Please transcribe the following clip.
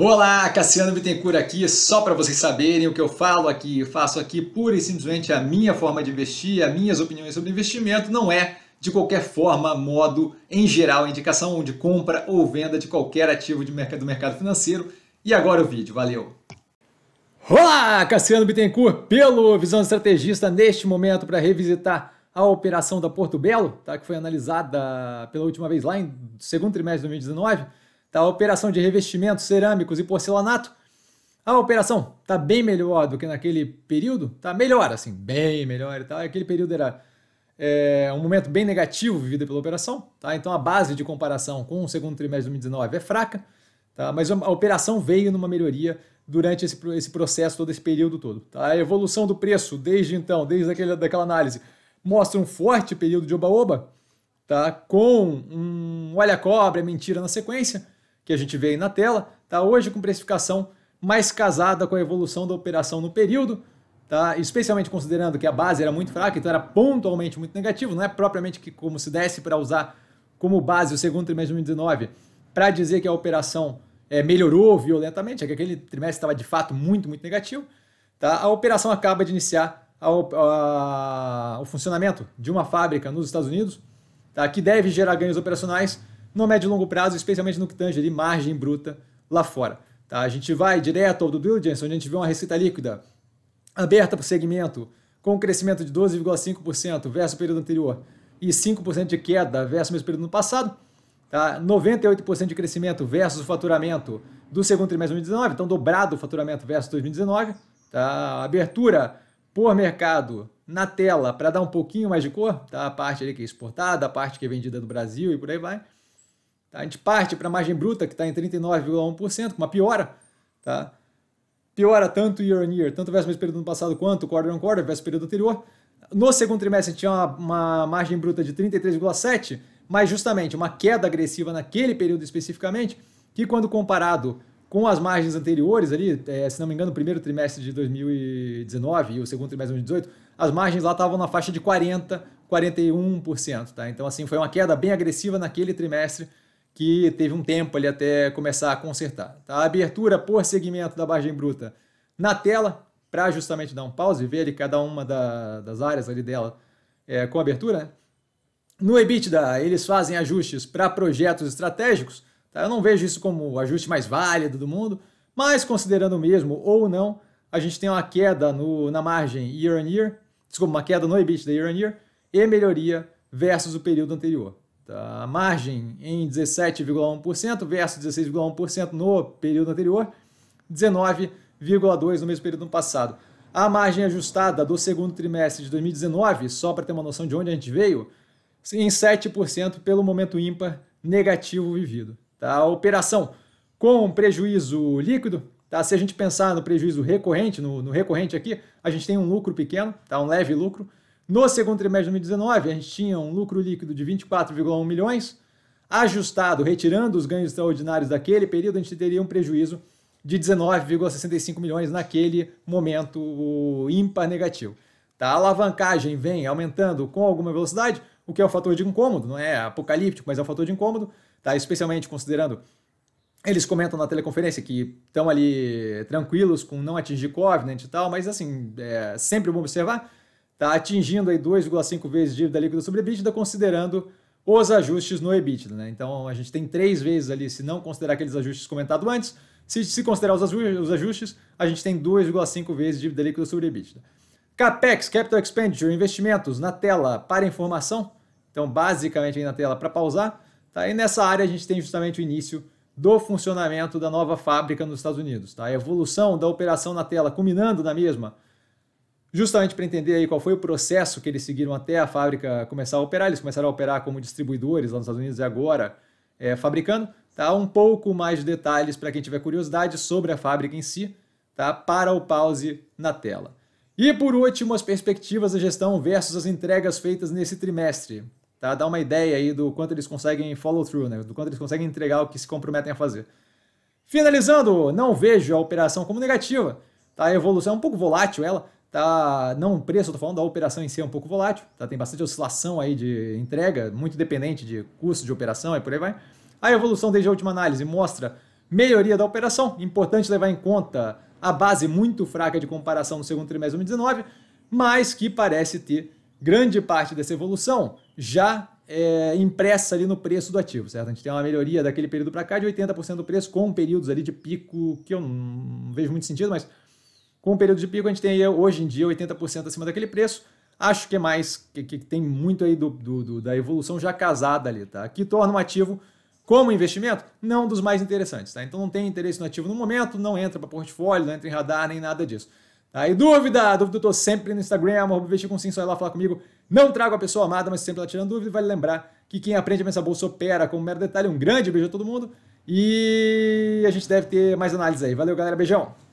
Olá, Cassiano Bittencourt aqui, só para vocês saberem o que eu falo aqui, eu faço aqui pura e simplesmente a minha forma de investir, as minhas opiniões sobre investimento, não é de qualquer forma, modo, em geral, indicação de compra ou venda de qualquer ativo de mercado, do mercado financeiro. E agora o vídeo, valeu! Olá, Cassiano Bittencourt, pelo Visão Estrategista, neste momento para revisitar a operação da Porto Belo, tá, que foi analisada pela última vez lá em segundo trimestre de 2019, Tá? A operação de revestimentos cerâmicos e porcelanato, a operação tá bem melhor do que naquele período, tá melhor, assim, bem melhor e tal. Aquele período era é, um momento bem negativo vivido pela operação, tá? Então a base de comparação com o segundo trimestre de 2019 é fraca, tá? Mas a operação veio numa melhoria durante esse, esse processo, todo esse período todo. Tá? A evolução do preço desde então, desde aquele, daquela análise, mostra um forte período de oba-oba, tá? com um olha-cobra, mentira na sequência, que a gente vê aí na tela, tá? Hoje com precificação mais casada com a evolução da operação no período, tá? Especialmente considerando que a base era muito fraca, então era pontualmente muito negativo, não é propriamente que como se desse para usar como base o segundo trimestre de 2019 para dizer que a operação é, melhorou violentamente, é que aquele trimestre estava de fato muito, muito negativo, tá? A operação acaba de iniciar a, a, o funcionamento de uma fábrica nos Estados Unidos, tá? que deve gerar ganhos operacionais no médio e longo prazo, especialmente no que tange ali margem bruta lá fora. Tá? A gente vai direto ao do diligence, onde a gente vê uma receita líquida aberta para o segmento, com um crescimento de 12,5% versus o período anterior e 5% de queda versus o mesmo período no passado. Tá? 98% de crescimento versus o faturamento do segundo trimestre de 2019, então dobrado o faturamento versus 2019. Tá? Abertura por mercado na tela para dar um pouquinho mais de cor, tá? a parte ali que é exportada, a parte que é vendida do Brasil e por aí vai. Tá? A gente parte para a margem bruta, que está em 39,1%, com uma piora. Tá? Piora tanto year on year, tanto versus o período do ano passado, quanto quarter on quarter versus o período anterior. No segundo trimestre, a gente tinha uma, uma margem bruta de 33,7%, mas justamente uma queda agressiva naquele período especificamente, que quando comparado com as margens anteriores ali, é, se não me engano, o primeiro trimestre de 2019 e o segundo trimestre de 2018, as margens lá estavam na faixa de 40, 41%, tá? Então assim, foi uma queda bem agressiva naquele trimestre que teve um tempo ali até começar a consertar. Tá? A abertura por segmento da margem bruta na tela, para justamente dar um pause e ver ali cada uma da, das áreas ali dela é, com abertura. Né? No EBITDA, eles fazem ajustes para projetos estratégicos. Tá? Eu não vejo isso como o ajuste mais válido do mundo, mas considerando mesmo ou não, a gente tem uma queda no, na margem year on year, desculpa, uma queda no EBITDA year on year e melhoria versus o período anterior. Tá. a margem em 17,1% versus 16,1% no período anterior, 19,2% no mesmo período passado. A margem ajustada do segundo trimestre de 2019, só para ter uma noção de onde a gente veio, em 7% pelo momento ímpar negativo vivido. Tá? A operação com prejuízo líquido, tá? se a gente pensar no prejuízo recorrente, no, no recorrente aqui, a gente tem um lucro pequeno, tá? um leve lucro, no segundo trimestre de 2019, a gente tinha um lucro líquido de 24,1 milhões. Ajustado, retirando os ganhos extraordinários daquele período, a gente teria um prejuízo de 19,65 milhões naquele momento ímpar negativo. Tá? A alavancagem vem aumentando com alguma velocidade, o que é um fator de incômodo, não é apocalíptico, mas é um fator de incômodo, tá? especialmente considerando. Eles comentam na teleconferência que estão ali tranquilos com não atingir Covenant né, e tal, mas assim, é sempre bom observar tá atingindo aí 2,5 vezes dívida líquida sobre EBITDA, considerando os ajustes no EBITDA. Né? Então, a gente tem três vezes ali, se não considerar aqueles ajustes comentados antes, se, se considerar os, os ajustes, a gente tem 2,5 vezes dívida líquida sobre EBITDA. CAPEX, Capital Expenditure, investimentos, na tela para informação. Então, basicamente aí na tela para pausar. Tá? E nessa área a gente tem justamente o início do funcionamento da nova fábrica nos Estados Unidos. Tá? A evolução da operação na tela, culminando na mesma, justamente para entender aí qual foi o processo que eles seguiram até a fábrica começar a operar. Eles começaram a operar como distribuidores lá nos Estados Unidos e agora é, fabricando. Tá? Um pouco mais de detalhes para quem tiver curiosidade sobre a fábrica em si, tá? para o pause na tela. E por último, as perspectivas da gestão versus as entregas feitas nesse trimestre. Tá? Dá uma ideia aí do quanto eles conseguem follow through, né? do quanto eles conseguem entregar o que se comprometem a fazer. Finalizando, não vejo a operação como negativa. Tá? A evolução é um pouco volátil ela, tá não o preço, estou falando da operação em si é um pouco volátil, tá? tem bastante oscilação aí de entrega, muito dependente de custo de operação e por aí vai. A evolução desde a última análise mostra melhoria da operação, importante levar em conta a base muito fraca de comparação no segundo trimestre de 2019, mas que parece ter grande parte dessa evolução já é, impressa ali no preço do ativo, certo? A gente tem uma melhoria daquele período para cá de 80% do preço com períodos ali de pico que eu não vejo muito sentido, mas com o período de pico, a gente tem aí, hoje em dia 80% acima daquele preço. Acho que é mais, que, que tem muito aí do, do, do, da evolução já casada ali, tá? Que torna um ativo como investimento, não dos mais interessantes, tá? Então não tem interesse no ativo no momento, não entra para portfólio, não entra em radar, nem nada disso. Tá? E dúvida, dúvida eu tô sempre no Instagram, arroba investir com sim, só ir lá falar comigo. Não trago a pessoa amada, mas sempre ela tirando dúvida. Vale lembrar que quem aprende a pensar bolsa opera com um mero detalhe. Um grande beijo a todo mundo e a gente deve ter mais análise aí. Valeu, galera. Beijão!